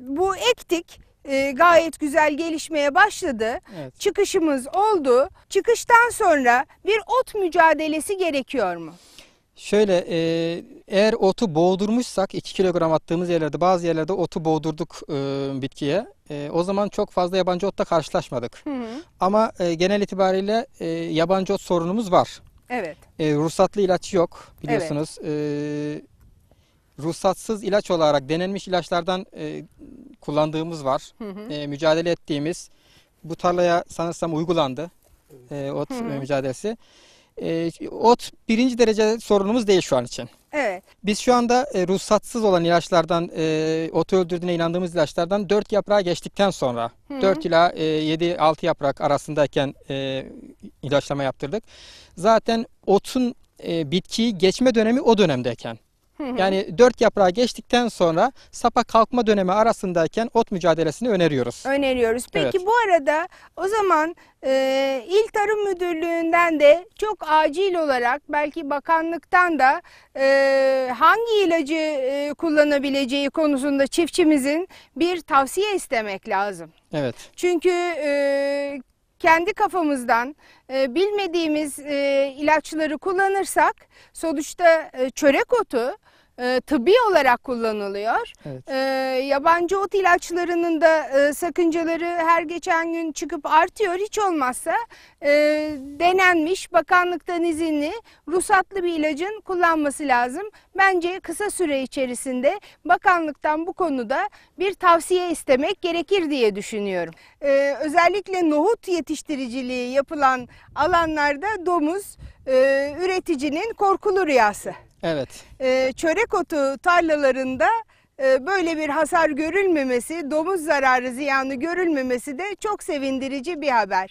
Bu ektik e, gayet güzel gelişmeye başladı. Evet. Çıkışımız oldu. Çıkıştan sonra bir ot mücadelesi gerekiyor mu? Şöyle e, eğer otu boğdurmuşsak 2 kilogram attığımız yerlerde bazı yerlerde otu boğdurduk e, bitkiye. E, o zaman çok fazla yabancı otla karşılaşmadık. Hı hı. Ama e, genel itibariyle e, yabancı ot sorunumuz var. Evet. E, ruhsatlı ilaç yok biliyorsunuz. Evet. E, ruhsatsız ilaç olarak denenmiş ilaçlardan e, kullandığımız var. Hı hı. E, mücadele ettiğimiz bu tarlaya sanırsam uygulandı e, ot hı hı. mücadelesi. E, ot birinci derece sorunumuz değil şu an için. Evet. Biz şu anda e, ruhsatsız olan ilaçlardan, e, otu öldürdüğüne inandığımız ilaçlardan 4 yaprağa geçtikten sonra, Hı-hı. 4 ila e, 7-6 yaprak arasındayken e, ilaçlama yaptırdık. Zaten otun e, bitkiyi geçme dönemi o dönemdeyken. Yani dört yaprağa geçtikten sonra sapa kalkma dönemi arasındayken ot mücadelesini öneriyoruz. Öneriyoruz. Peki Evet. bu arada o zaman e, İl Tarım Müdürlüğü'nden de çok acil olarak belki bakanlıktan da e, hangi ilacı e, kullanabileceği konusunda çiftçimizin bir tavsiye istemek lazım. Evet. Çünkü e, kendi kafamızdan e, bilmediğimiz e, ilaçları kullanırsak sonuçta e, çörek otu e, tıbbi olarak kullanılıyor. Evet. E, yabancı ot ilaçlarının da e, sakıncaları her geçen gün çıkıp artıyor. Hiç olmazsa e, denenmiş bakanlıktan izinli ruhsatlı bir ilacın kullanması lazım. Bence kısa süre içerisinde bakanlıktan bu konuda bir tavsiye istemek gerekir diye düşünüyorum. E, özellikle nohut yetiştiriciliği yapılan alanlarda domuz e, üreticinin korkulu rüyası. Evet. E, çörek otu tarlalarında e, böyle bir hasar görülmemesi, domuz zararı ziyanı görülmemesi de çok sevindirici bir haber.